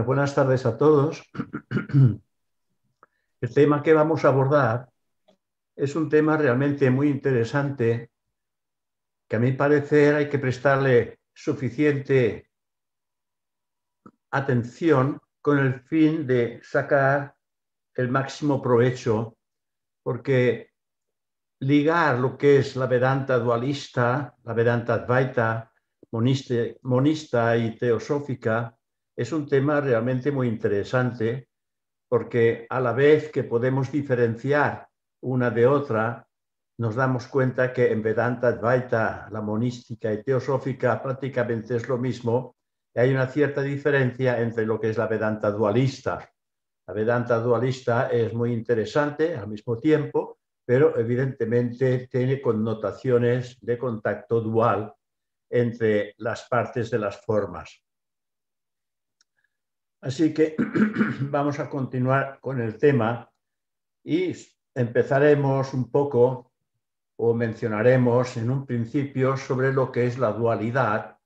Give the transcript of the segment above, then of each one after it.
buenas tardes a todos. El tema que vamos a abordar es un tema realmente muy interesante que a mi parecer hay que prestarle suficiente atención con el fin de sacar el máximo provecho, porque ligar lo que es la Vedanta dualista, la Vedanta Advaita, monista y teosófica, es un tema realmente muy interesante porque a la vez que podemos diferenciar una de otra, nos damos cuenta que en Vedanta, Advaita, la monística y teosófica prácticamente es lo mismo. Y hay una cierta diferencia entre lo que es la Vedanta dualista. La Vedanta dualista es muy interesante al mismo tiempo, pero evidentemente tiene connotaciones de contacto dual entre las partes de las formas. Así que vamos a continuar con el tema y empezaremos un poco o mencionaremos en un principio sobre lo que es la dualidad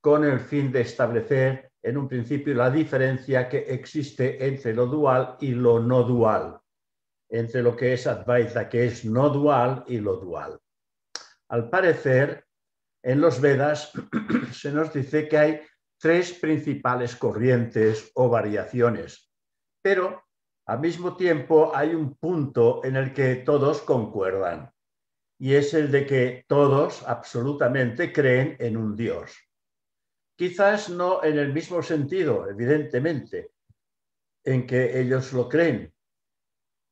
con el fin de establecer en un principio la diferencia que existe entre lo dual y lo no dual, entre lo que es Advaita, que es no dual, y lo dual. Al parecer, en los Vedas se nos dice que hay tres principales corrientes o variaciones, pero al mismo tiempo hay un punto en el que todos concuerdan, y es el de que todos absolutamente creen en un Dios. Quizás no en el mismo sentido, evidentemente, en que ellos lo creen.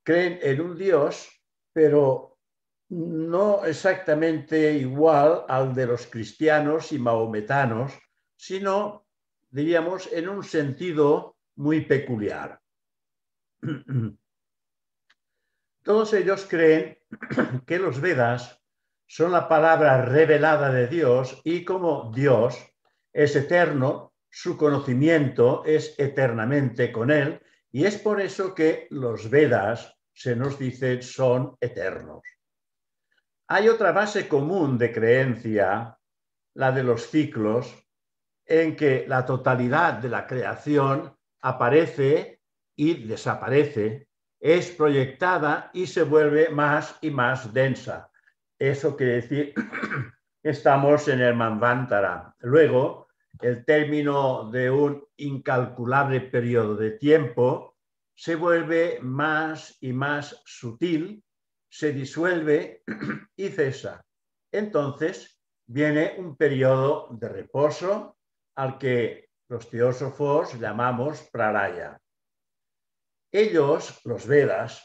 Creen en un Dios, pero no exactamente igual al de los cristianos y maometanos sino, diríamos, en un sentido muy peculiar. Todos ellos creen que los Vedas son la palabra revelada de Dios y como Dios es eterno, su conocimiento es eternamente con Él y es por eso que los Vedas, se nos dice, son eternos. Hay otra base común de creencia, la de los ciclos, en que la totalidad de la creación aparece y desaparece, es proyectada y se vuelve más y más densa. Eso quiere decir estamos en el Manvantara. Luego, el término de un incalculable periodo de tiempo se vuelve más y más sutil, se disuelve y cesa. Entonces viene un periodo de reposo, al que los teósofos llamamos praraya. Ellos, los Vedas,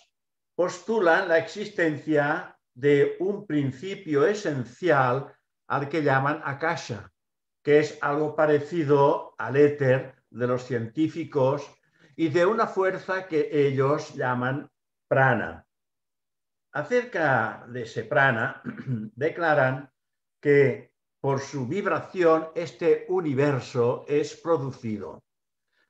postulan la existencia de un principio esencial al que llaman akasha, que es algo parecido al éter de los científicos y de una fuerza que ellos llaman prana. Acerca de ese prana, declaran que por su vibración este universo es producido.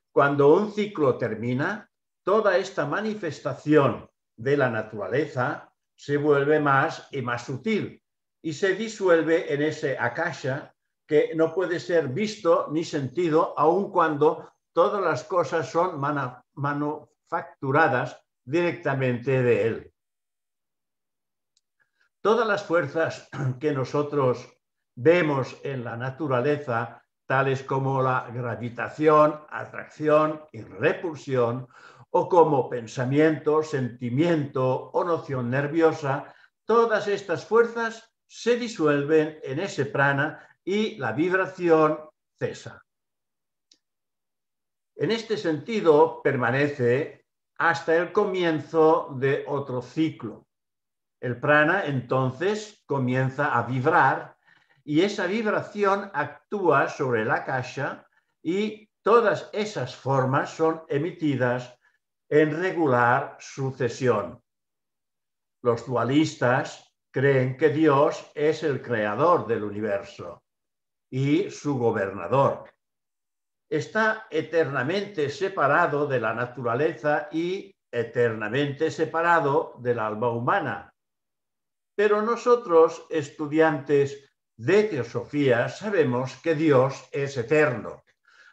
Cuando un ciclo termina, toda esta manifestación de la naturaleza se vuelve más y más sutil y se disuelve en ese akasha que no puede ser visto ni sentido aun cuando todas las cosas son manufacturadas directamente de él. Todas las fuerzas que nosotros vemos en la naturaleza, tales como la gravitación, atracción y repulsión, o como pensamiento, sentimiento o noción nerviosa, todas estas fuerzas se disuelven en ese prana y la vibración cesa. En este sentido, permanece hasta el comienzo de otro ciclo. El prana entonces comienza a vibrar y esa vibración actúa sobre la caja y todas esas formas son emitidas en regular sucesión. Los dualistas creen que Dios es el creador del universo y su gobernador. Está eternamente separado de la naturaleza y eternamente separado del alma humana. Pero nosotros, estudiantes de teosofía sabemos que Dios es eterno,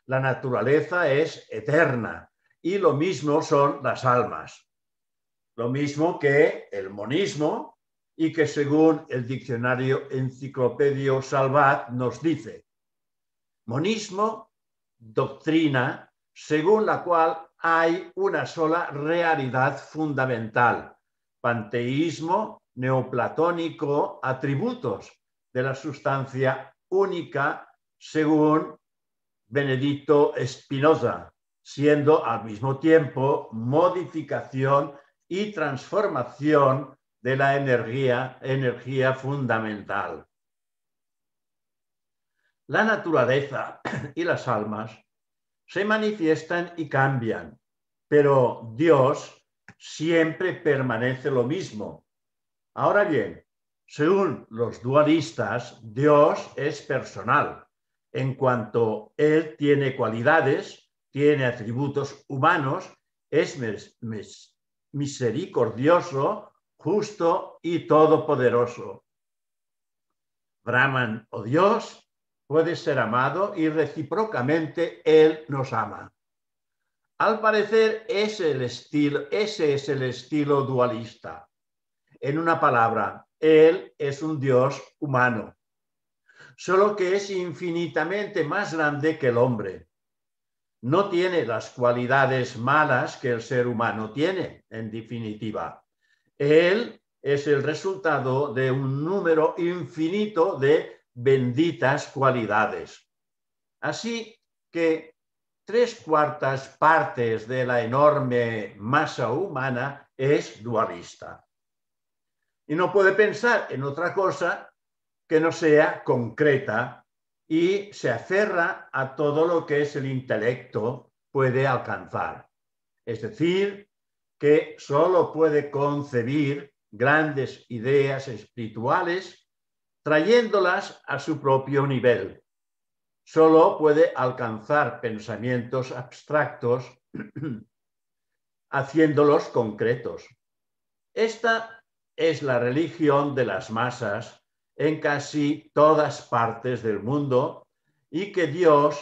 la naturaleza es eterna y lo mismo son las almas. Lo mismo que el monismo y que según el diccionario enciclopedio Salvat nos dice. Monismo, doctrina según la cual hay una sola realidad fundamental, panteísmo neoplatónico, atributos de la sustancia única según Benedicto Spinoza, siendo al mismo tiempo modificación y transformación de la energía, energía fundamental. La naturaleza y las almas se manifiestan y cambian, pero Dios siempre permanece lo mismo. Ahora bien, según los dualistas, Dios es personal, en cuanto Él tiene cualidades, tiene atributos humanos, es misericordioso, justo y todopoderoso. Brahman o Dios puede ser amado y recíprocamente Él nos ama. Al parecer, ese es el estilo dualista. En una palabra, él es un Dios humano, solo que es infinitamente más grande que el hombre. No tiene las cualidades malas que el ser humano tiene, en definitiva. Él es el resultado de un número infinito de benditas cualidades. Así que tres cuartas partes de la enorme masa humana es dualista y no puede pensar en otra cosa que no sea concreta y se aferra a todo lo que es el intelecto puede alcanzar. Es decir, que solo puede concebir grandes ideas espirituales trayéndolas a su propio nivel. Solo puede alcanzar pensamientos abstractos haciéndolos concretos. Esta es la religión de las masas en casi todas partes del mundo y que Dios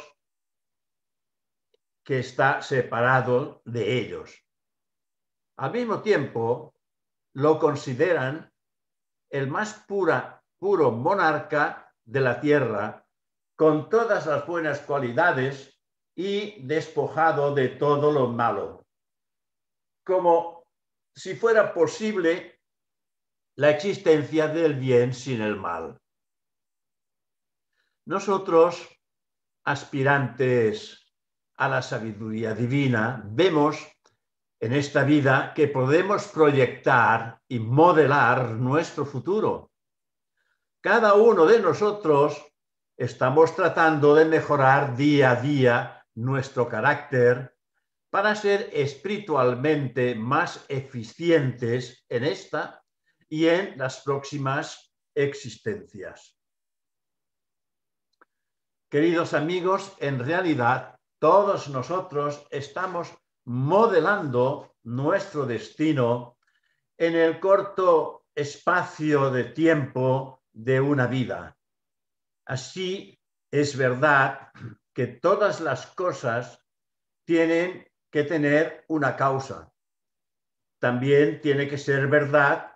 que está separado de ellos. Al mismo tiempo, lo consideran el más pura, puro monarca de la tierra, con todas las buenas cualidades y despojado de todo lo malo. Como si fuera posible la existencia del bien sin el mal. Nosotros, aspirantes a la sabiduría divina, vemos en esta vida que podemos proyectar y modelar nuestro futuro. Cada uno de nosotros estamos tratando de mejorar día a día nuestro carácter para ser espiritualmente más eficientes en esta y en las próximas existencias. Queridos amigos, en realidad todos nosotros estamos modelando nuestro destino en el corto espacio de tiempo de una vida. Así es verdad que todas las cosas tienen que tener una causa. También tiene que ser verdad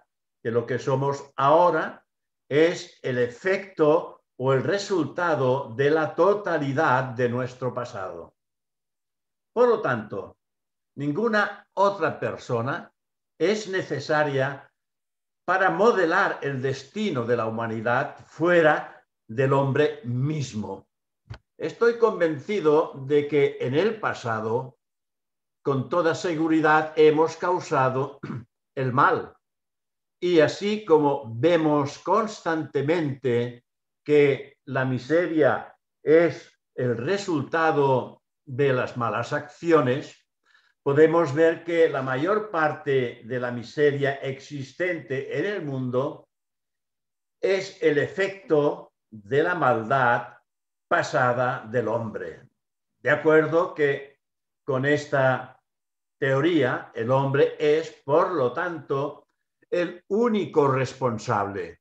que lo que somos ahora es el efecto o el resultado de la totalidad de nuestro pasado. Por lo tanto, ninguna otra persona es necesaria para modelar el destino de la humanidad fuera del hombre mismo. Estoy convencido de que en el pasado, con toda seguridad, hemos causado el mal, y así como vemos constantemente que la miseria es el resultado de las malas acciones, podemos ver que la mayor parte de la miseria existente en el mundo es el efecto de la maldad pasada del hombre. De acuerdo que con esta teoría el hombre es, por lo tanto, el único responsable.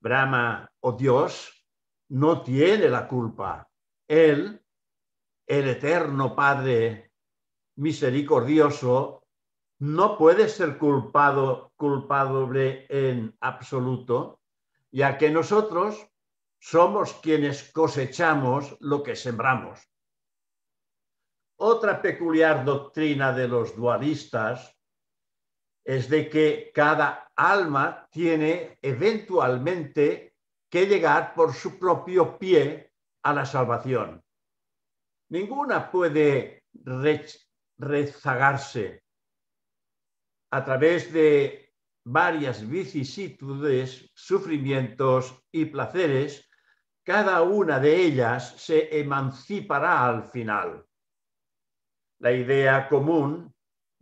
Brahma o Dios no tiene la culpa. Él, el eterno Padre misericordioso, no puede ser culpado, culpable en absoluto, ya que nosotros somos quienes cosechamos lo que sembramos. Otra peculiar doctrina de los dualistas es de que cada alma tiene eventualmente que llegar por su propio pie a la salvación. Ninguna puede rezagarse a través de varias vicisitudes, sufrimientos y placeres. Cada una de ellas se emancipará al final. La idea común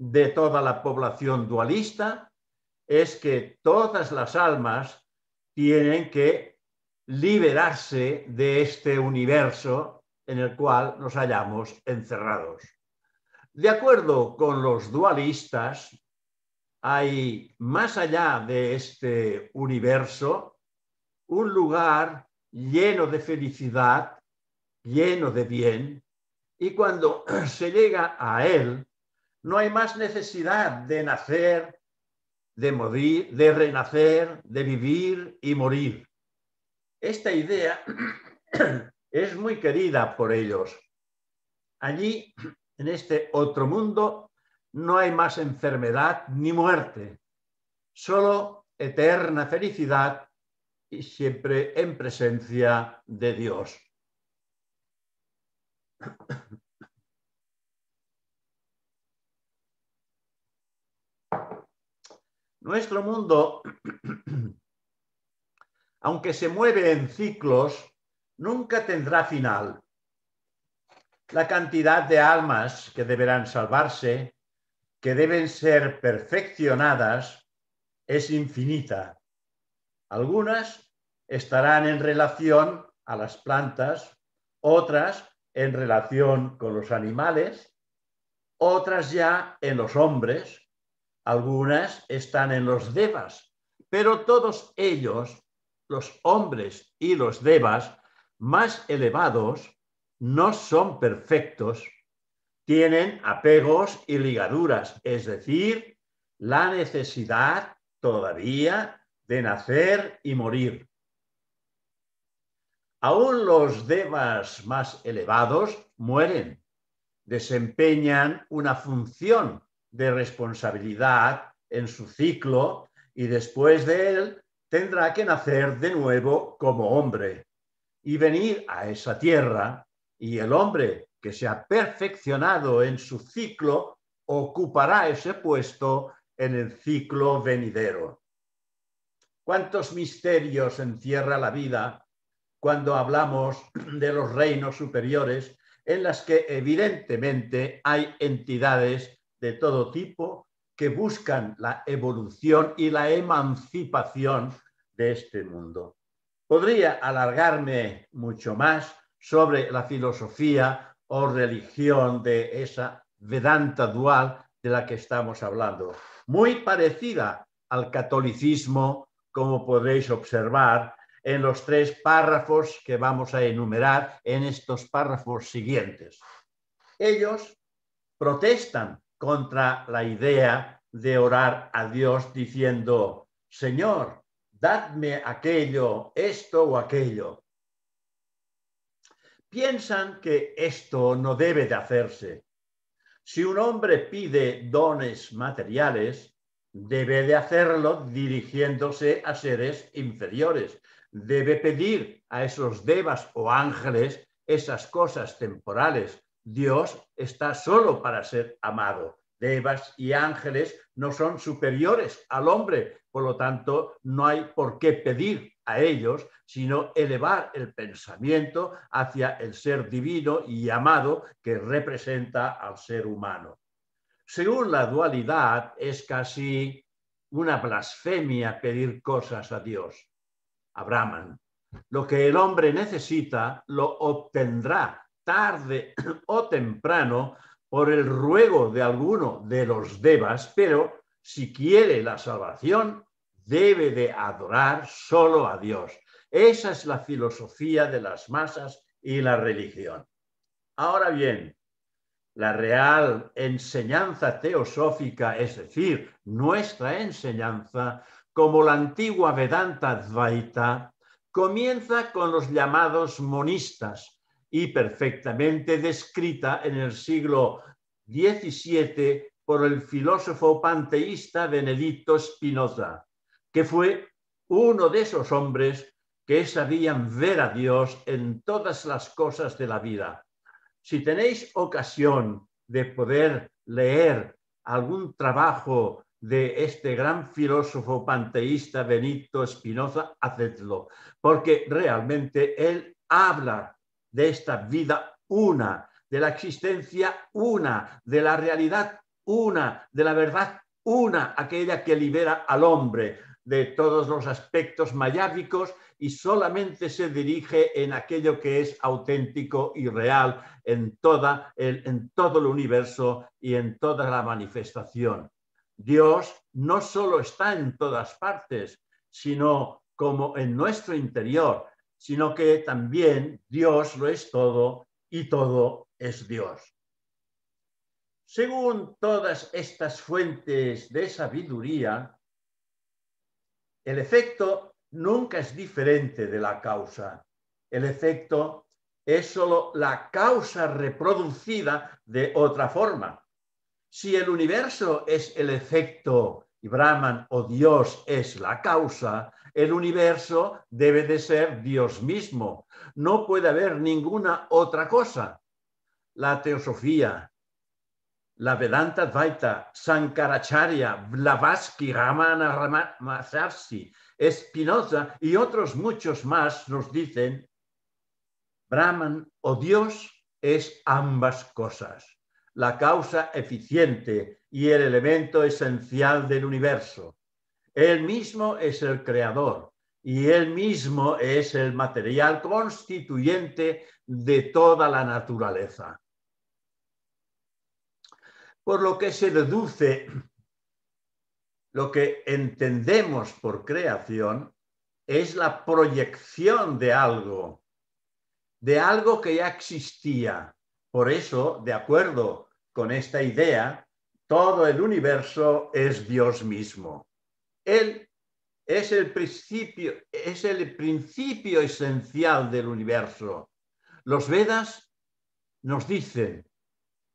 de toda la población dualista es que todas las almas tienen que liberarse de este universo en el cual nos hallamos encerrados. De acuerdo con los dualistas, hay más allá de este universo un lugar lleno de felicidad, lleno de bien, y cuando se llega a él, no hay más necesidad de nacer, de morir, de renacer, de vivir y morir. Esta idea es muy querida por ellos. Allí, en este otro mundo, no hay más enfermedad ni muerte, solo eterna felicidad y siempre en presencia de Dios. Nuestro mundo, aunque se mueve en ciclos, nunca tendrá final. La cantidad de almas que deberán salvarse, que deben ser perfeccionadas, es infinita. Algunas estarán en relación a las plantas, otras en relación con los animales, otras ya en los hombres algunas están en los devas, pero todos ellos, los hombres y los devas más elevados, no son perfectos. Tienen apegos y ligaduras, es decir, la necesidad todavía de nacer y morir. Aún los devas más elevados mueren, desempeñan una función de responsabilidad en su ciclo y después de él tendrá que nacer de nuevo como hombre y venir a esa tierra y el hombre que se ha perfeccionado en su ciclo ocupará ese puesto en el ciclo venidero. ¿Cuántos misterios encierra la vida cuando hablamos de los reinos superiores en las que evidentemente hay entidades de todo tipo que buscan la evolución y la emancipación de este mundo. Podría alargarme mucho más sobre la filosofía o religión de esa Vedanta dual de la que estamos hablando, muy parecida al catolicismo, como podréis observar en los tres párrafos que vamos a enumerar en estos párrafos siguientes. Ellos protestan contra la idea de orar a Dios diciendo, Señor, dadme aquello, esto o aquello. Piensan que esto no debe de hacerse. Si un hombre pide dones materiales, debe de hacerlo dirigiéndose a seres inferiores. Debe pedir a esos devas o ángeles esas cosas temporales Dios está solo para ser amado. Devas y ángeles no son superiores al hombre, por lo tanto, no hay por qué pedir a ellos, sino elevar el pensamiento hacia el ser divino y amado que representa al ser humano. Según la dualidad, es casi una blasfemia pedir cosas a Dios. Brahman. lo que el hombre necesita lo obtendrá tarde o temprano por el ruego de alguno de los devas, pero si quiere la salvación, debe de adorar solo a Dios. Esa es la filosofía de las masas y la religión. Ahora bien, la real enseñanza teosófica, es decir, nuestra enseñanza, como la antigua Vedanta Dvaita, comienza con los llamados monistas, y perfectamente descrita en el siglo XVII por el filósofo panteísta Benedicto Spinoza, que fue uno de esos hombres que sabían ver a Dios en todas las cosas de la vida. Si tenéis ocasión de poder leer algún trabajo de este gran filósofo panteísta Benito Spinoza, hacedlo, porque realmente él habla de esta vida una, de la existencia una, de la realidad una, de la verdad una, aquella que libera al hombre de todos los aspectos mayávicos y solamente se dirige en aquello que es auténtico y real en, toda en todo el universo y en toda la manifestación. Dios no solo está en todas partes, sino como en nuestro interior, sino que también Dios lo es todo y todo es Dios. Según todas estas fuentes de sabiduría, el efecto nunca es diferente de la causa. El efecto es solo la causa reproducida de otra forma. Si el universo es el efecto y Brahman o oh Dios es la causa, el universo debe de ser Dios mismo. No puede haber ninguna otra cosa. La teosofía, la Vedanta Advaita, Sankaracharya, Blavatsky, Ramana Maharshi, Spinoza y otros muchos más nos dicen, Brahman o oh Dios es ambas cosas la causa eficiente y el elemento esencial del universo. Él mismo es el creador y él mismo es el material constituyente de toda la naturaleza. Por lo que se deduce lo que entendemos por creación es la proyección de algo, de algo que ya existía, por eso, de acuerdo con esta idea, todo el universo es Dios mismo. Él es el principio, es el principio esencial del universo. Los Vedas nos dicen,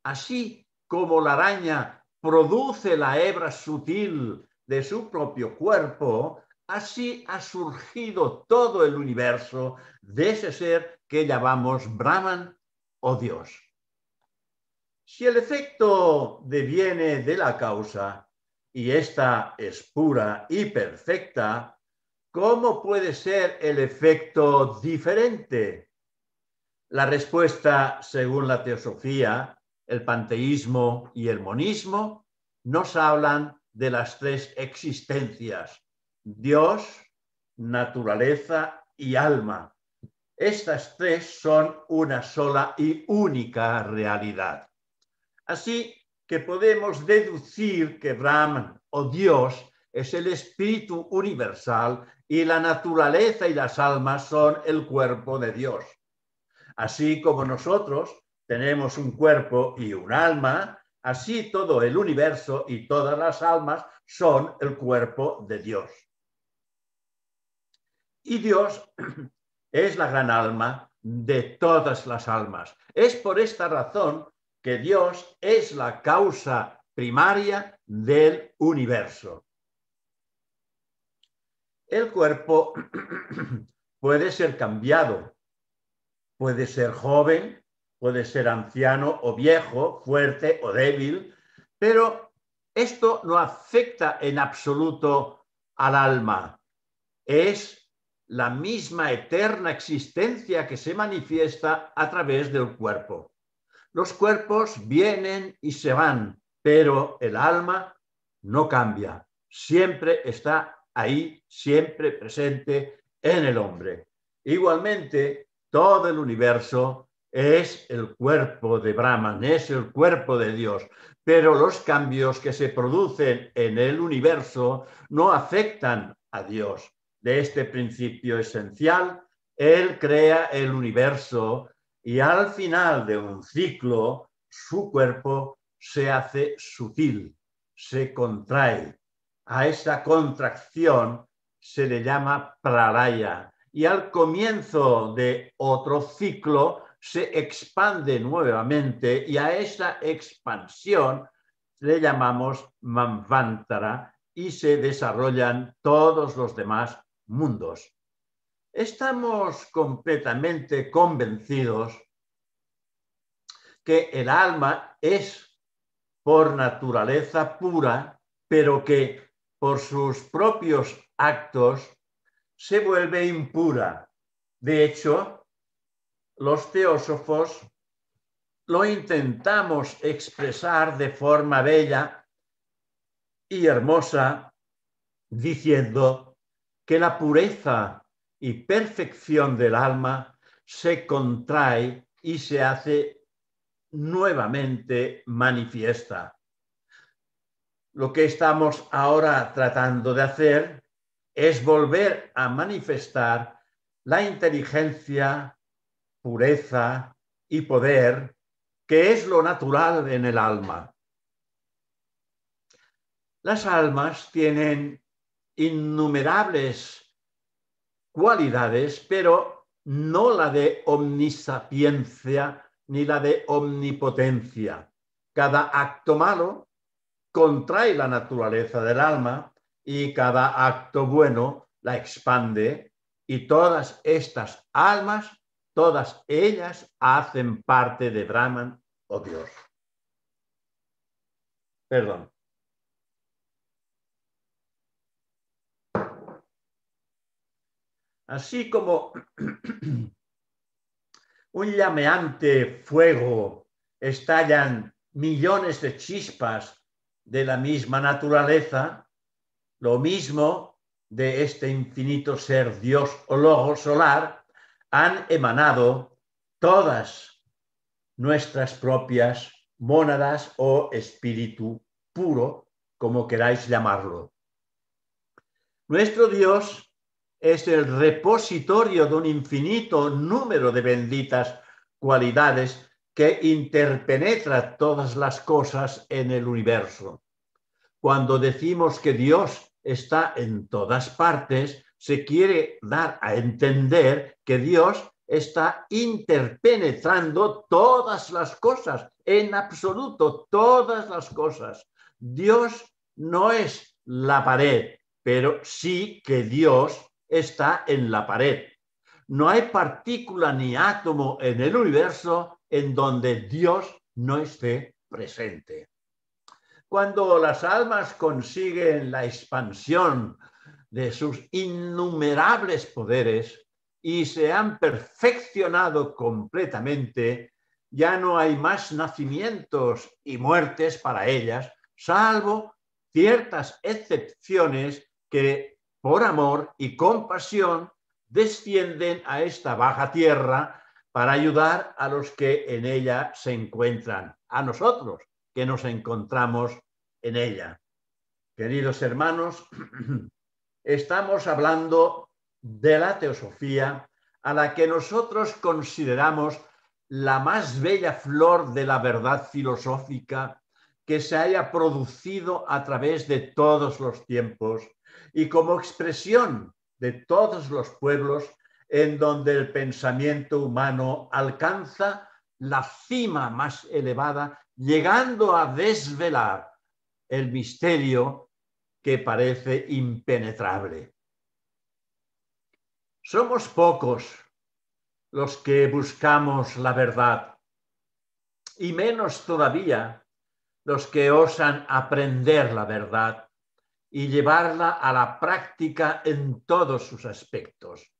así como la araña produce la hebra sutil de su propio cuerpo, así ha surgido todo el universo de ese ser que llamamos Brahman o Dios. Si el efecto deviene de la causa y esta es pura y perfecta, ¿cómo puede ser el efecto diferente? La respuesta, según la teosofía, el panteísmo y el monismo, nos hablan de las tres existencias, Dios, naturaleza y alma. Estas tres son una sola y única realidad. Así que podemos deducir que Brahman o Dios es el espíritu universal y la naturaleza y las almas son el cuerpo de Dios. Así como nosotros tenemos un cuerpo y un alma, así todo el universo y todas las almas son el cuerpo de Dios. Y Dios es la gran alma de todas las almas. Es por esta razón que Dios es la causa primaria del universo. El cuerpo puede ser cambiado, puede ser joven, puede ser anciano o viejo, fuerte o débil, pero esto no afecta en absoluto al alma. Es la misma eterna existencia que se manifiesta a través del cuerpo. Los cuerpos vienen y se van, pero el alma no cambia, siempre está ahí, siempre presente en el hombre. Igualmente, todo el universo es el cuerpo de Brahman, es el cuerpo de Dios, pero los cambios que se producen en el universo no afectan a Dios. De este principio esencial, Él crea el universo y al final de un ciclo su cuerpo se hace sutil, se contrae. A esa contracción se le llama pralaya y al comienzo de otro ciclo se expande nuevamente y a esa expansión le llamamos manvantara y se desarrollan todos los demás mundos estamos completamente convencidos que el alma es por naturaleza pura, pero que por sus propios actos se vuelve impura. De hecho, los teósofos lo intentamos expresar de forma bella y hermosa diciendo que la pureza y perfección del alma se contrae y se hace nuevamente manifiesta. Lo que estamos ahora tratando de hacer es volver a manifestar la inteligencia, pureza y poder que es lo natural en el alma. Las almas tienen innumerables cualidades, pero no la de omnisapiencia ni la de omnipotencia. Cada acto malo contrae la naturaleza del alma y cada acto bueno la expande y todas estas almas, todas ellas hacen parte de Brahman o Dios. Perdón. así como un llameante fuego estallan millones de chispas de la misma naturaleza, lo mismo de este infinito ser Dios o Logo solar, han emanado todas nuestras propias mónadas o espíritu puro, como queráis llamarlo. Nuestro Dios es el repositorio de un infinito número de benditas cualidades que interpenetra todas las cosas en el universo. Cuando decimos que Dios está en todas partes, se quiere dar a entender que Dios está interpenetrando todas las cosas, en absoluto, todas las cosas. Dios no es la pared, pero sí que Dios está en la pared. No hay partícula ni átomo en el universo en donde Dios no esté presente. Cuando las almas consiguen la expansión de sus innumerables poderes y se han perfeccionado completamente, ya no hay más nacimientos y muertes para ellas, salvo ciertas excepciones que por amor y compasión, descienden a esta baja tierra para ayudar a los que en ella se encuentran, a nosotros que nos encontramos en ella. Queridos hermanos, estamos hablando de la teosofía a la que nosotros consideramos la más bella flor de la verdad filosófica que se haya producido a través de todos los tiempos y como expresión de todos los pueblos en donde el pensamiento humano alcanza la cima más elevada, llegando a desvelar el misterio que parece impenetrable. Somos pocos los que buscamos la verdad, y menos todavía los que osan aprender la verdad y llevarla a la práctica en todos sus aspectos.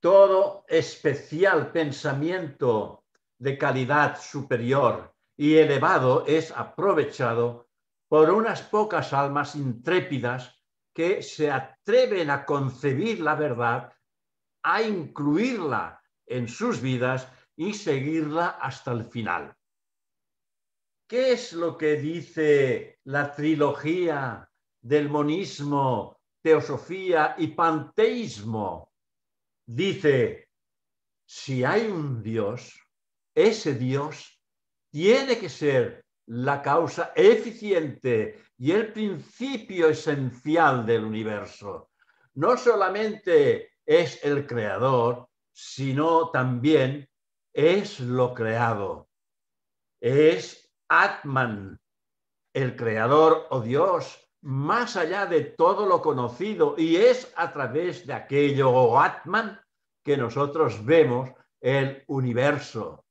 Todo especial pensamiento de calidad superior y elevado es aprovechado por unas pocas almas intrépidas que se atreven a concebir la verdad, a incluirla en sus vidas y seguirla hasta el final. ¿Qué es lo que dice la trilogía del monismo, teosofía y panteísmo? Dice, si hay un Dios, ese Dios tiene que ser la causa eficiente y el principio esencial del universo. No solamente es el creador, sino también es lo creado, es Atman, el creador o oh Dios, más allá de todo lo conocido, y es a través de aquello o oh Atman que nosotros vemos el universo.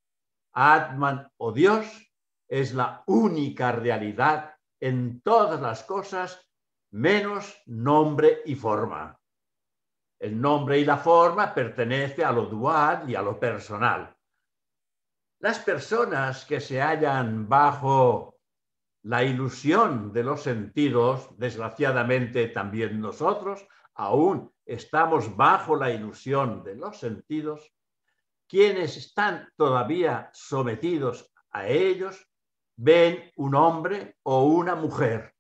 Atman o oh Dios es la única realidad en todas las cosas menos nombre y forma. El nombre y la forma pertenece a lo dual y a lo personal. Las personas que se hallan bajo la ilusión de los sentidos, desgraciadamente también nosotros, aún estamos bajo la ilusión de los sentidos, quienes están todavía sometidos a ellos ven un hombre o una mujer.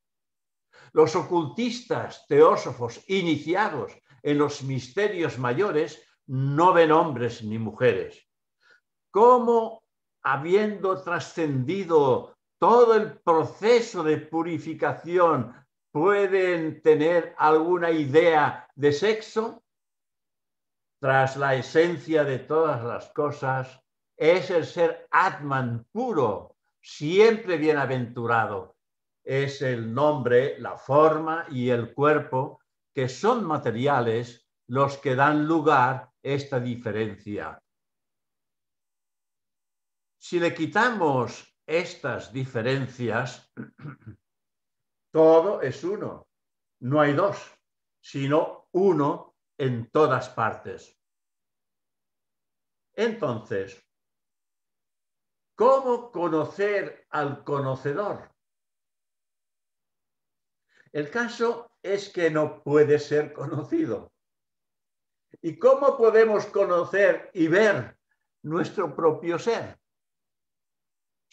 Los ocultistas, teósofos iniciados en los misterios mayores no ven hombres ni mujeres. ¿Cómo habiendo trascendido todo el proceso de purificación, pueden tener alguna idea de sexo? Tras la esencia de todas las cosas es el ser Atman puro, siempre bienaventurado. Es el nombre, la forma y el cuerpo que son materiales los que dan lugar a esta diferencia. Si le quitamos estas diferencias, todo es uno. No hay dos, sino uno en todas partes. Entonces, ¿cómo conocer al conocedor? El caso es que no puede ser conocido. ¿Y cómo podemos conocer y ver nuestro propio ser?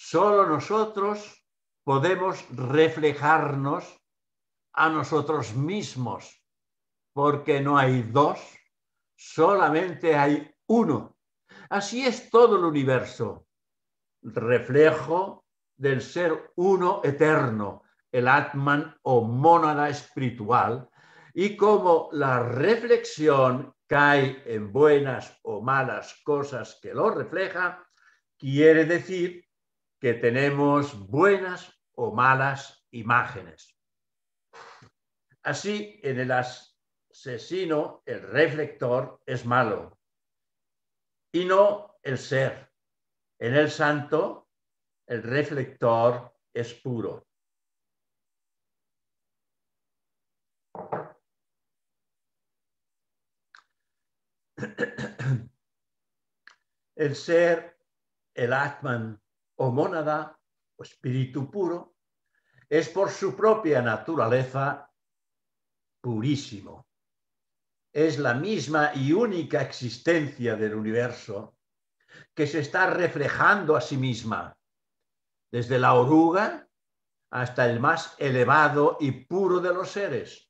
Solo nosotros podemos reflejarnos a nosotros mismos, porque no hay dos, solamente hay uno. Así es todo el universo, reflejo del ser uno eterno, el Atman o mónada espiritual, y como la reflexión cae en buenas o malas cosas que lo refleja, quiere decir que tenemos buenas o malas imágenes. Así, en el asesino, el reflector es malo y no el ser. En el santo, el reflector es puro. El ser, el Atman, o mónada o espíritu puro, es por su propia naturaleza purísimo. Es la misma y única existencia del universo que se está reflejando a sí misma, desde la oruga hasta el más elevado y puro de los seres.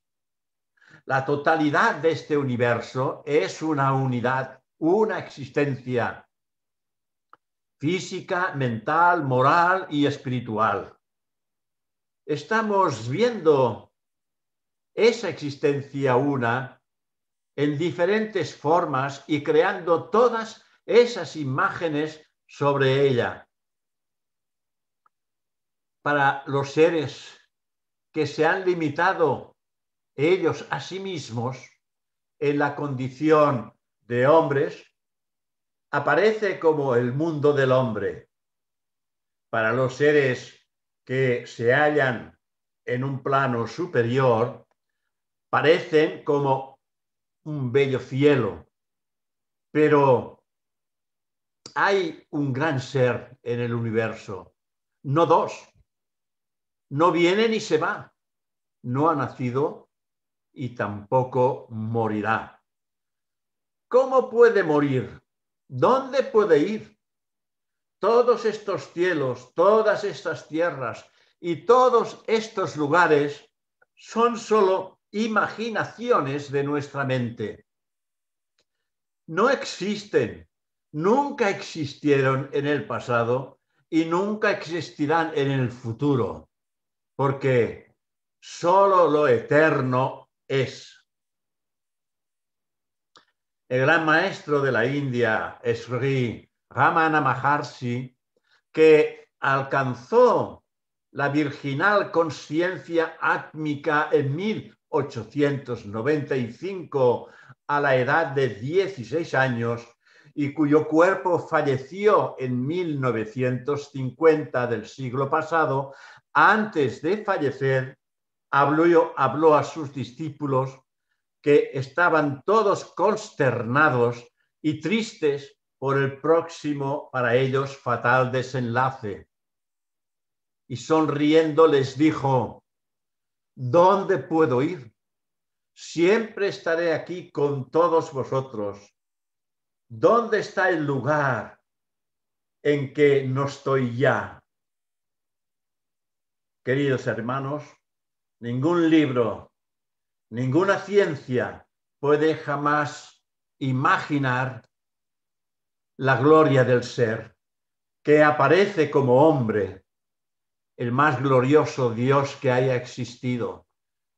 La totalidad de este universo es una unidad, una existencia física, mental, moral y espiritual. Estamos viendo esa existencia una en diferentes formas y creando todas esas imágenes sobre ella. Para los seres que se han limitado ellos a sí mismos en la condición de hombres, aparece como el mundo del hombre. Para los seres que se hallan en un plano superior, parecen como un bello cielo, pero hay un gran ser en el universo, no dos. No viene ni se va, no ha nacido y tampoco morirá. ¿Cómo puede morir? ¿Dónde puede ir? Todos estos cielos, todas estas tierras y todos estos lugares son solo imaginaciones de nuestra mente. No existen, nunca existieron en el pasado y nunca existirán en el futuro, porque solo lo eterno es el gran maestro de la India, Sri Ramana Maharshi, que alcanzó la virginal conciencia átmica en 1895 a la edad de 16 años y cuyo cuerpo falleció en 1950 del siglo pasado, antes de fallecer, habló, habló a sus discípulos que estaban todos consternados y tristes por el próximo, para ellos, fatal desenlace. Y sonriendo les dijo, ¿dónde puedo ir? Siempre estaré aquí con todos vosotros. ¿Dónde está el lugar en que no estoy ya? Queridos hermanos, ningún libro Ninguna ciencia puede jamás imaginar la gloria del ser que aparece como hombre, el más glorioso Dios que haya existido,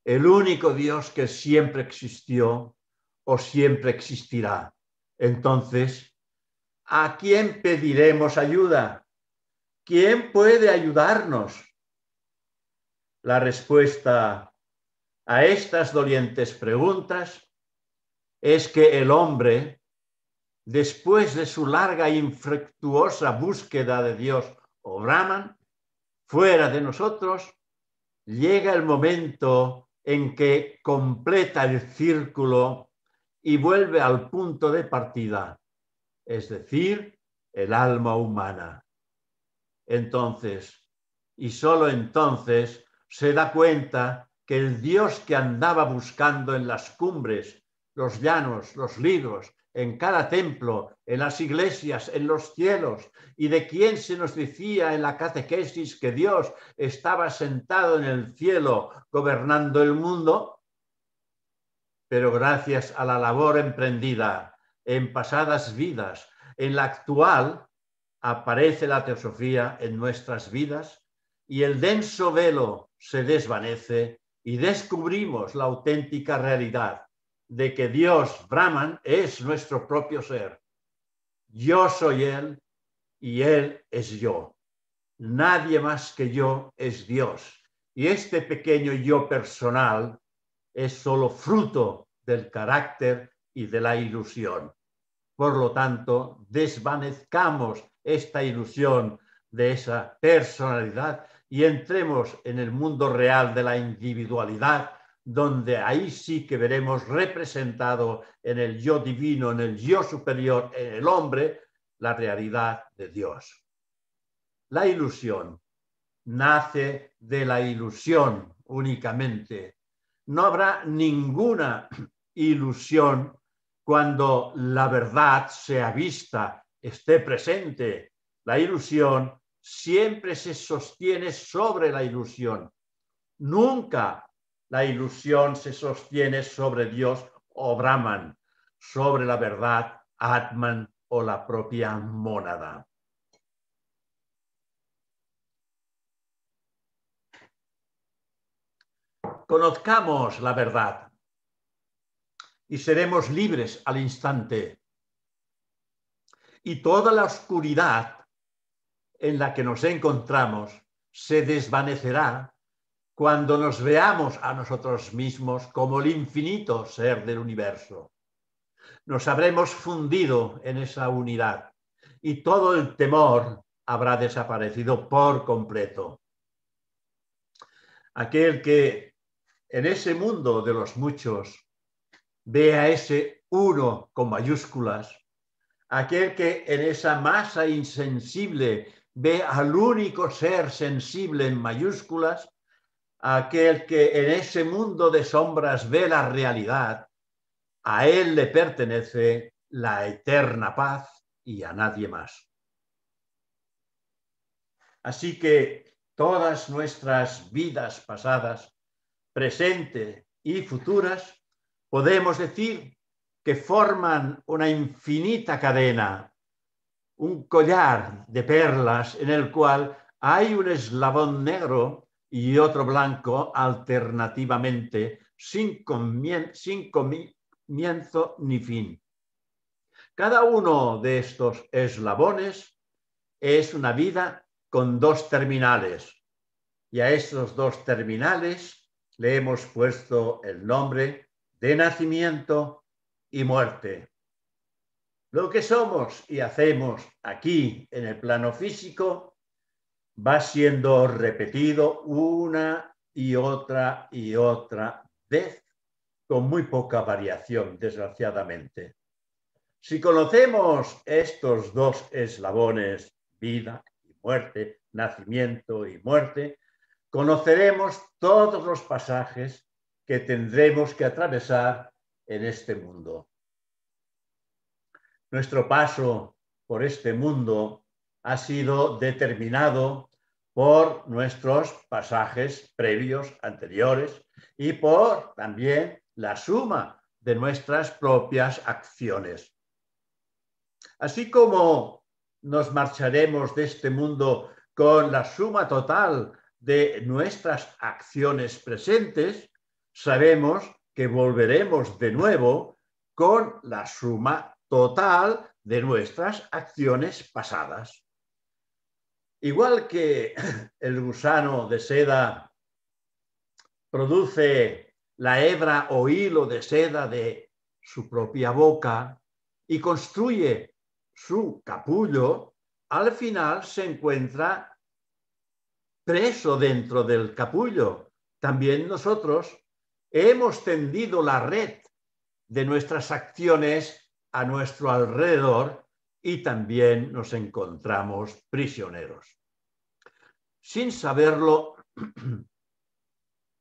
el único Dios que siempre existió o siempre existirá. Entonces, ¿a quién pediremos ayuda? ¿Quién puede ayudarnos? La respuesta a estas dolientes preguntas es que el hombre, después de su larga e infructuosa búsqueda de Dios o Brahman, fuera de nosotros, llega el momento en que completa el círculo y vuelve al punto de partida, es decir, el alma humana. Entonces, y sólo entonces, se da cuenta que el Dios que andaba buscando en las cumbres, los llanos, los libros, en cada templo, en las iglesias, en los cielos, y de quien se nos decía en la catequesis que Dios estaba sentado en el cielo gobernando el mundo, pero gracias a la labor emprendida en pasadas vidas, en la actual, aparece la teosofía en nuestras vidas y el denso velo se desvanece y descubrimos la auténtica realidad de que Dios, Brahman, es nuestro propio ser. Yo soy Él y Él es yo. Nadie más que yo es Dios. Y este pequeño yo personal es solo fruto del carácter y de la ilusión. Por lo tanto, desvanezcamos esta ilusión de esa personalidad y entremos en el mundo real de la individualidad, donde ahí sí que veremos representado en el yo divino, en el yo superior, en el hombre, la realidad de Dios. La ilusión nace de la ilusión únicamente. No habrá ninguna ilusión cuando la verdad sea vista, esté presente. La ilusión siempre se sostiene sobre la ilusión. Nunca la ilusión se sostiene sobre Dios o Brahman, sobre la verdad, Atman o la propia mónada. Conozcamos la verdad y seremos libres al instante. Y toda la oscuridad en la que nos encontramos se desvanecerá cuando nos veamos a nosotros mismos como el infinito ser del universo. Nos habremos fundido en esa unidad y todo el temor habrá desaparecido por completo. Aquel que en ese mundo de los muchos ve a ese uno con mayúsculas, aquel que en esa masa insensible ve al único ser sensible en mayúsculas, aquel que en ese mundo de sombras ve la realidad, a él le pertenece la eterna paz y a nadie más. Así que todas nuestras vidas pasadas, presente y futuras, podemos decir que forman una infinita cadena un collar de perlas en el cual hay un eslabón negro y otro blanco alternativamente, sin, comienzo ni fin. Cada uno de estos eslabones es una vida con dos terminales. Y a esos dos terminales le hemos puesto el nombre de nacimiento y muerte. Lo que somos y hacemos aquí en el plano físico va siendo repetido una y otra y otra vez con muy poca variación, desgraciadamente. Si conocemos estos dos eslabones, vida y muerte, nacimiento y muerte, conoceremos todos los pasajes que tendremos que atravesar en este mundo. Nuestro paso por este mundo ha sido determinado por nuestros pasajes previos, anteriores, y por también la suma de nuestras propias acciones. Así como nos marcharemos de este mundo con la suma total de nuestras acciones presentes, sabemos que volveremos de nuevo con la suma total de nuestras acciones pasadas. Igual que el gusano de seda produce la hebra o hilo de seda de su propia boca y construye su capullo, al final se encuentra preso dentro del capullo. También nosotros hemos tendido la red de nuestras acciones a nuestro alrededor y también nos encontramos prisioneros. Sin saberlo,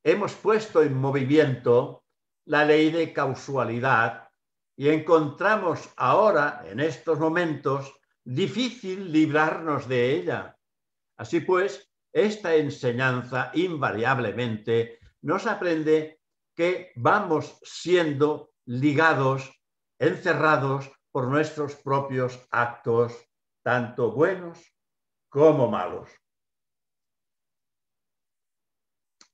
hemos puesto en movimiento la ley de causalidad y encontramos ahora, en estos momentos, difícil librarnos de ella. Así pues, esta enseñanza invariablemente nos aprende que vamos siendo ligados encerrados por nuestros propios actos, tanto buenos como malos.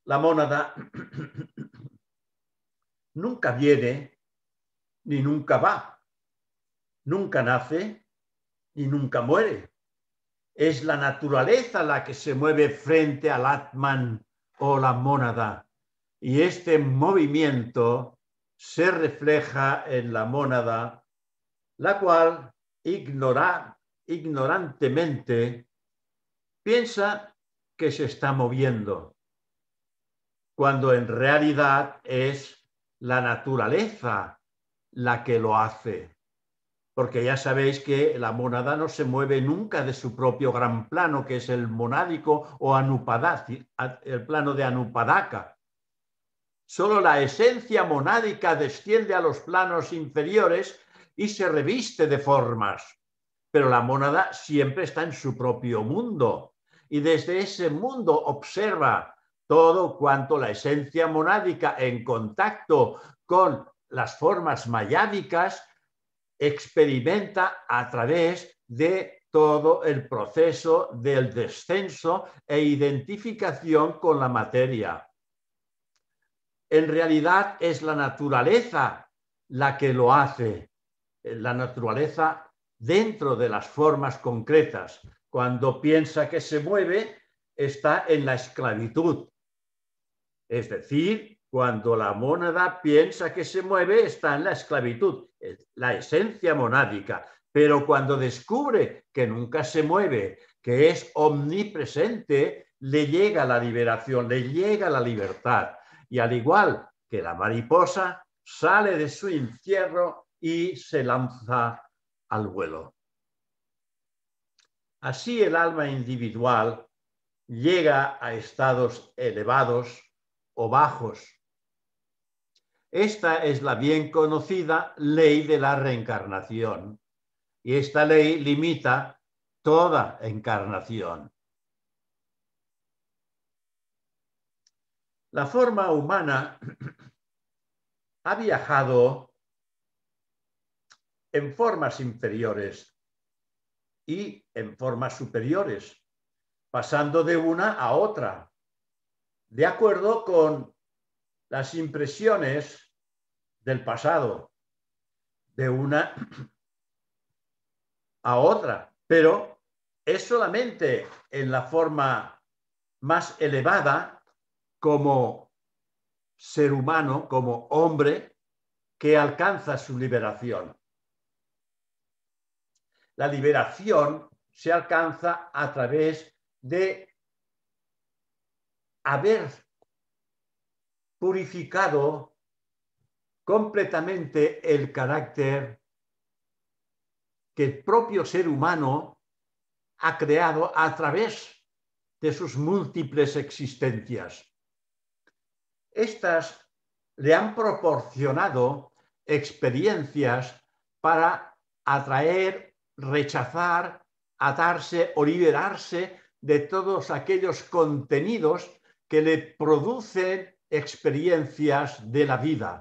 La mónada nunca viene ni nunca va, nunca nace ni nunca muere. Es la naturaleza la que se mueve frente al Atman o la mónada, y este movimiento se refleja en la mónada, la cual ignora, ignorantemente piensa que se está moviendo, cuando en realidad es la naturaleza la que lo hace. Porque ya sabéis que la monada no se mueve nunca de su propio gran plano, que es el monádico o anupadá, el plano de anupadaka, Solo la esencia monádica desciende a los planos inferiores y se reviste de formas. Pero la mónada siempre está en su propio mundo y desde ese mundo observa todo cuanto la esencia monádica en contacto con las formas mayádicas experimenta a través de todo el proceso del descenso e identificación con la materia en realidad es la naturaleza la que lo hace, eh, la naturaleza dentro de las formas concretas. Cuando piensa que se mueve, está en la esclavitud. Es decir, cuando la mónada piensa que se mueve, está en la esclavitud, la esencia monádica. Pero cuando descubre que nunca se mueve, que es omnipresente, le llega la liberación, le llega la libertad. Y al igual que la mariposa, sale de su encierro y se lanza al vuelo. Así el alma individual llega a estados elevados o bajos. Esta es la bien conocida ley de la reencarnación y esta ley limita toda encarnación. La forma humana ha viajado en formas inferiores y en formas superiores, pasando de una a otra, de acuerdo con las impresiones del pasado, de una a otra, pero es solamente en la forma más elevada como ser humano, como hombre, que alcanza su liberación. La liberación se alcanza a través de haber purificado completamente el carácter que el propio ser humano ha creado a través de sus múltiples existencias estas le han proporcionado experiencias para atraer, rechazar, atarse o liberarse de todos aquellos contenidos que le producen experiencias de la vida.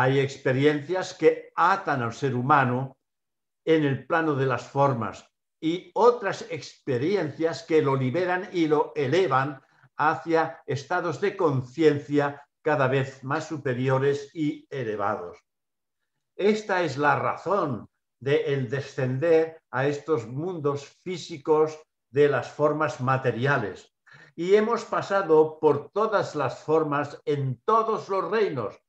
Hay experiencias que atan al ser humano en el plano de las formas y otras experiencias que lo liberan y lo elevan hacia estados de conciencia cada vez más superiores y elevados. Esta es la razón de el descender a estos mundos físicos de las formas materiales. Y hemos pasado por todas las formas en todos los reinos.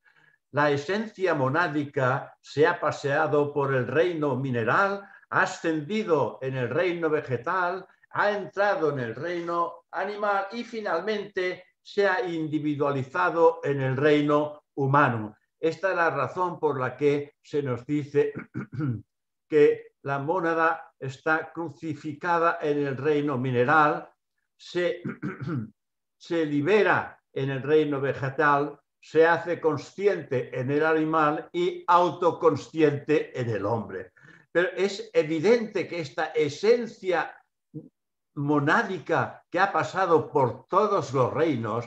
La esencia monádica se ha paseado por el reino mineral, ha ascendido en el reino vegetal, ha entrado en el reino animal y finalmente se ha individualizado en el reino humano. Esta es la razón por la que se nos dice que la mónada está crucificada en el reino mineral, se, se libera en el reino vegetal, se hace consciente en el animal y autoconsciente en el hombre. Pero es evidente que esta esencia monádica que ha pasado por todos los reinos,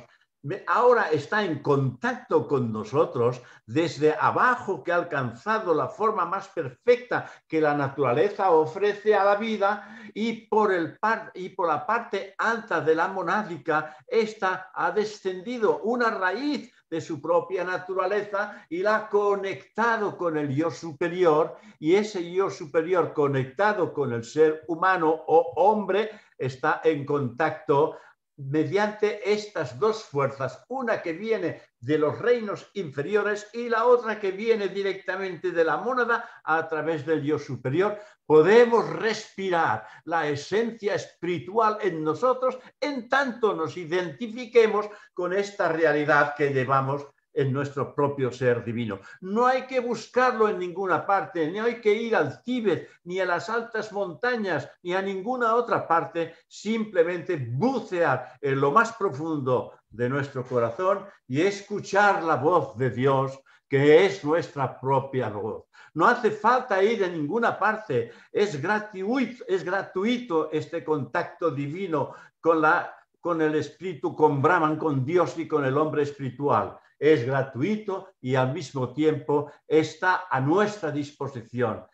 ahora está en contacto con nosotros desde abajo que ha alcanzado la forma más perfecta que la naturaleza ofrece a la vida y por, el y por la parte alta de la monádica, esta ha descendido una raíz de su propia naturaleza y la ha conectado con el yo superior y ese yo superior conectado con el ser humano o hombre está en contacto mediante estas dos fuerzas, una que viene de los reinos inferiores y la otra que viene directamente de la mónada a través del Dios superior, podemos respirar la esencia espiritual en nosotros en tanto nos identifiquemos con esta realidad que llevamos en nuestro propio ser divino. No hay que buscarlo en ninguna parte, ni hay que ir al Tíbet, ni a las altas montañas, ni a ninguna otra parte, simplemente bucear en lo más profundo de nuestro corazón y escuchar la voz de Dios, que es nuestra propia voz. No hace falta ir a ninguna parte, es gratuito, es gratuito este contacto divino con la con el espíritu, con Brahman, con Dios y con el hombre espiritual es gratuito y al mismo tiempo está a nuestra disposición.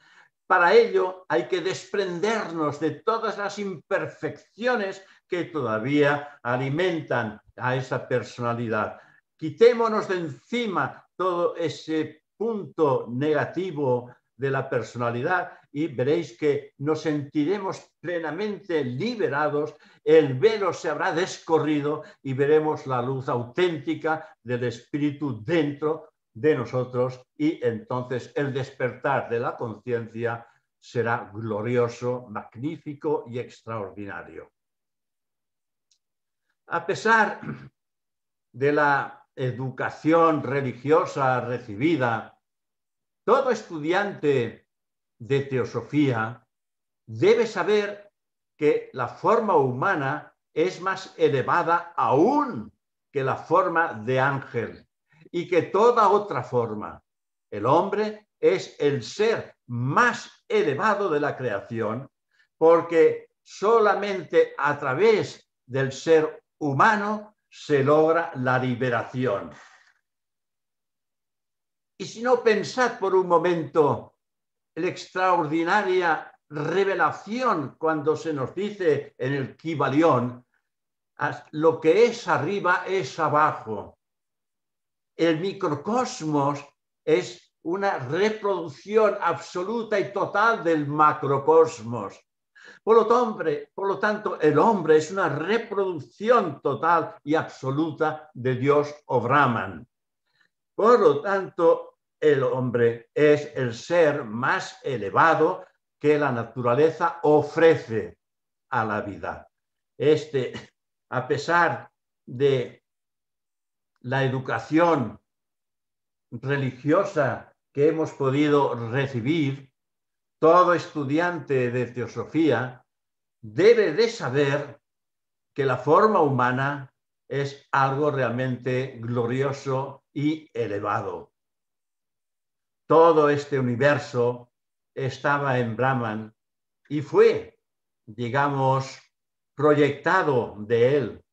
Para ello hay que desprendernos de todas las imperfecciones que todavía alimentan a esa personalidad. Quitémonos de encima todo ese punto negativo de la personalidad y veréis que nos sentiremos plenamente liberados, el velo se habrá descorrido y veremos la luz auténtica del Espíritu dentro de nosotros y entonces el despertar de la conciencia será glorioso, magnífico y extraordinario. A pesar de la educación religiosa recibida todo estudiante de teosofía debe saber que la forma humana es más elevada aún que la forma de ángel y que toda otra forma. El hombre es el ser más elevado de la creación porque solamente a través del ser humano se logra la liberación. Y si no, pensad por un momento la extraordinaria revelación cuando se nos dice en el Kibalión, lo que es arriba es abajo. El microcosmos es una reproducción absoluta y total del macrocosmos. Por lo, tanto, por lo tanto, el hombre es una reproducción total y absoluta de Dios o Brahman. Por lo tanto, el hombre, es el ser más elevado que la naturaleza ofrece a la vida. Este, a pesar de la educación religiosa que hemos podido recibir, todo estudiante de teosofía debe de saber que la forma humana es algo realmente glorioso y elevado todo este universo estaba en Brahman y fue, digamos, proyectado de él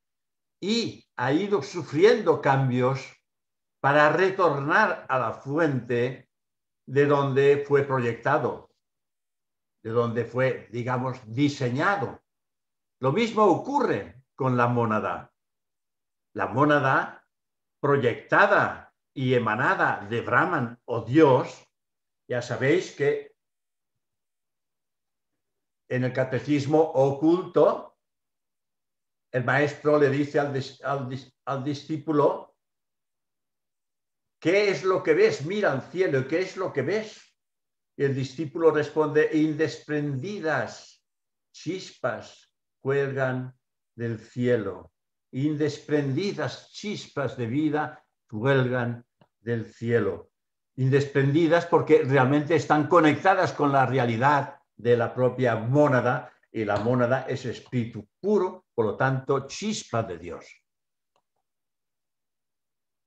y ha ido sufriendo cambios para retornar a la fuente de donde fue proyectado, de donde fue, digamos, diseñado. Lo mismo ocurre con la mónada. La mónada proyectada y emanada de Brahman o Dios, ya sabéis que en el catecismo oculto, el maestro le dice al, al, al discípulo, ¿qué es lo que ves? Mira al cielo, ¿qué es lo que ves? Y el discípulo responde, indesprendidas chispas cuelgan del cielo, indesprendidas chispas de vida cuelgan del cielo, indesprendidas porque realmente están conectadas con la realidad de la propia mónada y la mónada es espíritu puro, por lo tanto, chispa de Dios.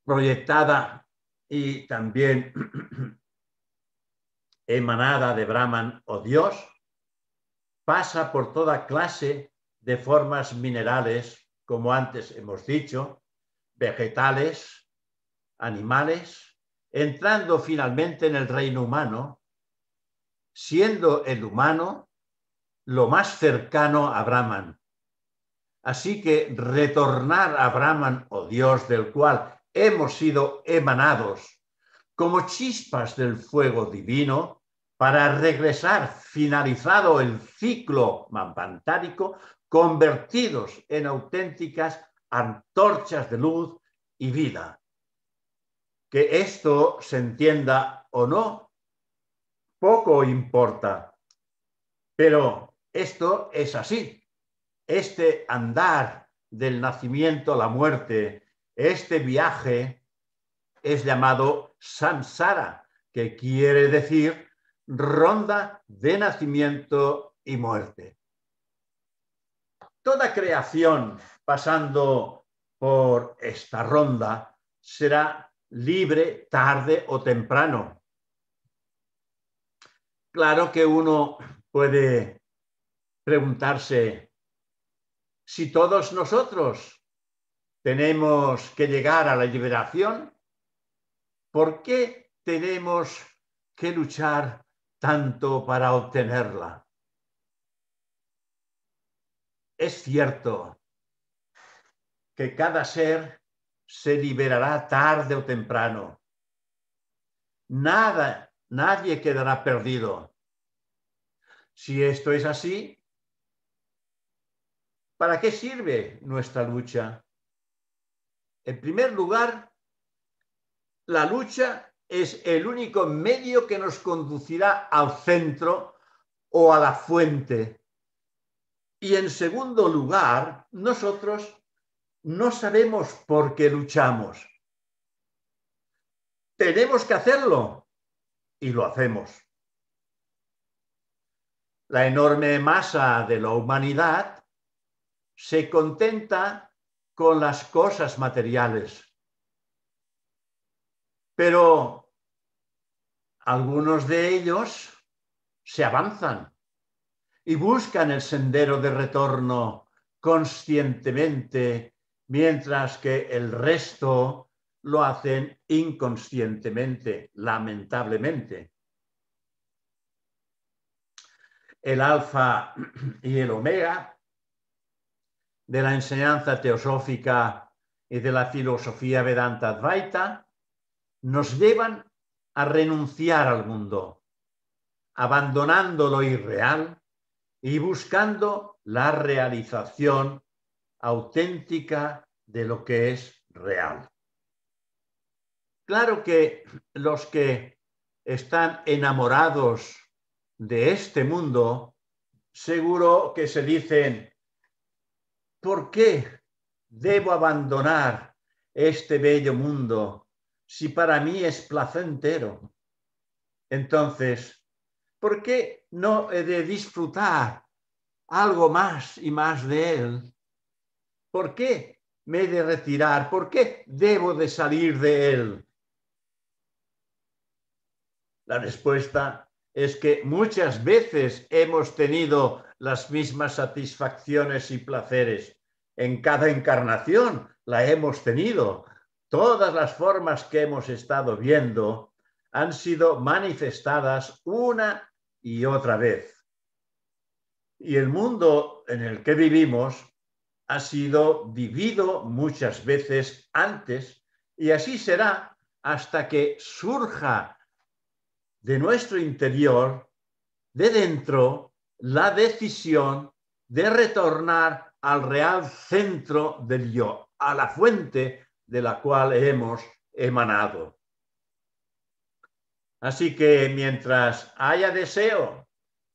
Proyectada y también emanada de Brahman o Dios, pasa por toda clase de formas minerales, como antes hemos dicho, vegetales, animales, entrando finalmente en el reino humano, siendo el humano lo más cercano a Brahman. Así que retornar a Brahman, o oh Dios del cual hemos sido emanados, como chispas del fuego divino, para regresar finalizado el ciclo mampantárico, convertidos en auténticas antorchas de luz y vida que esto se entienda o no, poco importa. Pero esto es así. Este andar del nacimiento a la muerte, este viaje es llamado samsara, que quiere decir ronda de nacimiento y muerte. Toda creación pasando por esta ronda será libre tarde o temprano. Claro que uno puede preguntarse si todos nosotros tenemos que llegar a la liberación, ¿por qué tenemos que luchar tanto para obtenerla? Es cierto que cada ser se liberará tarde o temprano. Nada, nadie quedará perdido. Si esto es así, ¿para qué sirve nuestra lucha? En primer lugar, la lucha es el único medio que nos conducirá al centro o a la fuente. Y en segundo lugar, nosotros no sabemos por qué luchamos. Tenemos que hacerlo y lo hacemos. La enorme masa de la humanidad se contenta con las cosas materiales. Pero algunos de ellos se avanzan y buscan el sendero de retorno conscientemente mientras que el resto lo hacen inconscientemente, lamentablemente. El alfa y el omega de la enseñanza teosófica y de la filosofía Vedanta Advaita nos llevan a renunciar al mundo, abandonando lo irreal y buscando la realización auténtica de lo que es real. Claro que los que están enamorados de este mundo, seguro que se dicen, ¿por qué debo abandonar este bello mundo si para mí es placentero? Entonces, ¿por qué no he de disfrutar algo más y más de él? ¿Por qué me he de retirar? ¿Por qué debo de salir de él? La respuesta es que muchas veces hemos tenido las mismas satisfacciones y placeres. En cada encarnación la hemos tenido. Todas las formas que hemos estado viendo han sido manifestadas una y otra vez. Y el mundo en el que vivimos ha sido vivido muchas veces antes y así será hasta que surja de nuestro interior, de dentro, la decisión de retornar al real centro del yo, a la fuente de la cual hemos emanado. Así que mientras haya deseo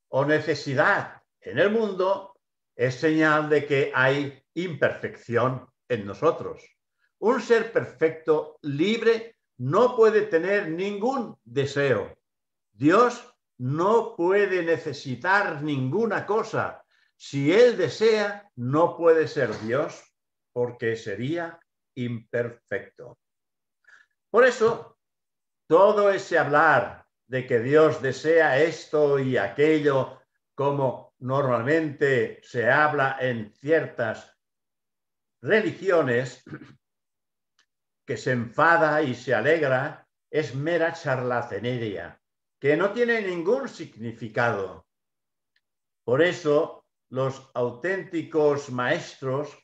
o necesidad en el mundo, es señal de que hay imperfección en nosotros. Un ser perfecto, libre, no puede tener ningún deseo. Dios no puede necesitar ninguna cosa. Si Él desea, no puede ser Dios porque sería imperfecto. Por eso, todo ese hablar de que Dios desea esto y aquello, como normalmente se habla en ciertas religiones que se enfada y se alegra es mera charlatanería, que no tiene ningún significado. Por eso los auténticos maestros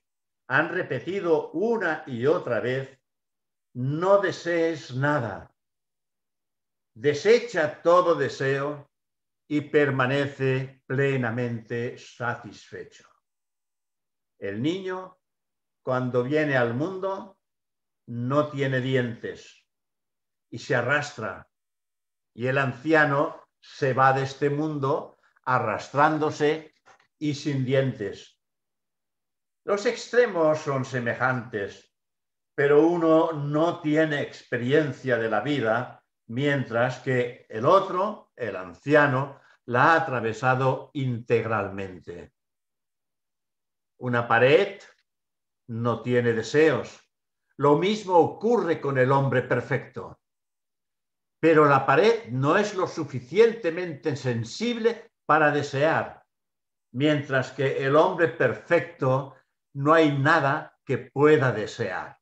han repetido una y otra vez, no desees nada, desecha todo deseo y permanece plenamente satisfecho. El niño cuando viene al mundo no tiene dientes y se arrastra. Y el anciano se va de este mundo arrastrándose y sin dientes. Los extremos son semejantes, pero uno no tiene experiencia de la vida, mientras que el otro, el anciano, la ha atravesado integralmente. Una pared no tiene deseos. Lo mismo ocurre con el hombre perfecto. Pero la pared no es lo suficientemente sensible para desear, mientras que el hombre perfecto no hay nada que pueda desear.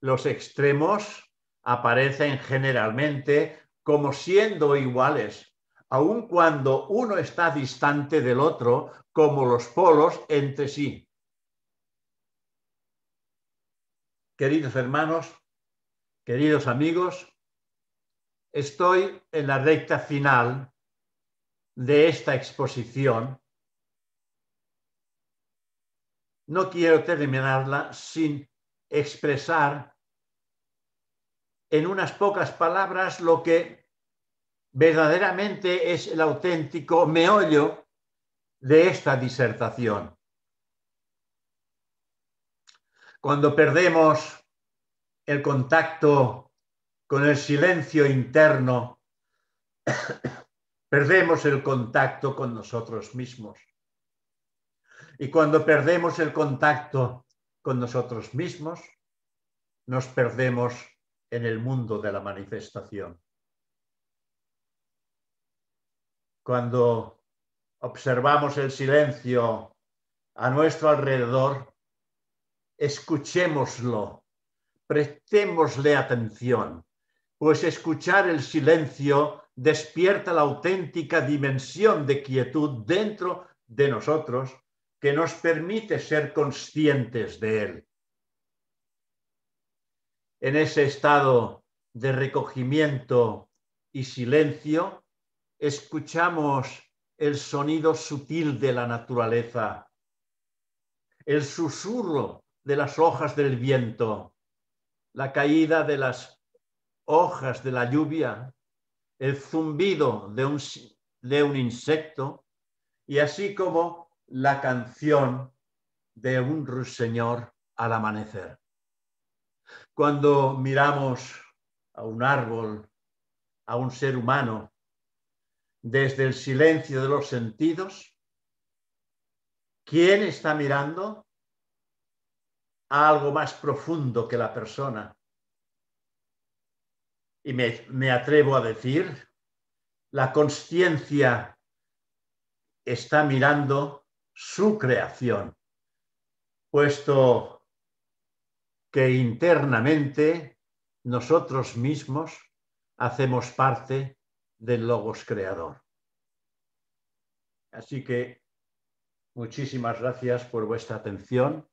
Los extremos aparecen generalmente como siendo iguales, aun cuando uno está distante del otro, como los polos entre sí. queridos hermanos, queridos amigos, estoy en la recta final de esta exposición. No quiero terminarla sin expresar en unas pocas palabras lo que verdaderamente es el auténtico meollo de esta disertación cuando perdemos el contacto con el silencio interno, perdemos el contacto con nosotros mismos. Y cuando perdemos el contacto con nosotros mismos, nos perdemos en el mundo de la manifestación. Cuando observamos el silencio a nuestro alrededor, escuchémoslo, prestémosle atención, pues escuchar el silencio despierta la auténtica dimensión de quietud dentro de nosotros que nos permite ser conscientes de él. En ese estado de recogimiento y silencio, escuchamos el sonido sutil de la naturaleza, el susurro de las hojas del viento, la caída de las hojas de la lluvia, el zumbido de un, de un insecto y así como la canción de un ruiseñor al amanecer. Cuando miramos a un árbol, a un ser humano, desde el silencio de los sentidos, ¿quién está mirando? a algo más profundo que la persona. Y me, me atrevo a decir, la conciencia está mirando su creación, puesto que internamente nosotros mismos hacemos parte del Logos Creador. Así que muchísimas gracias por vuestra atención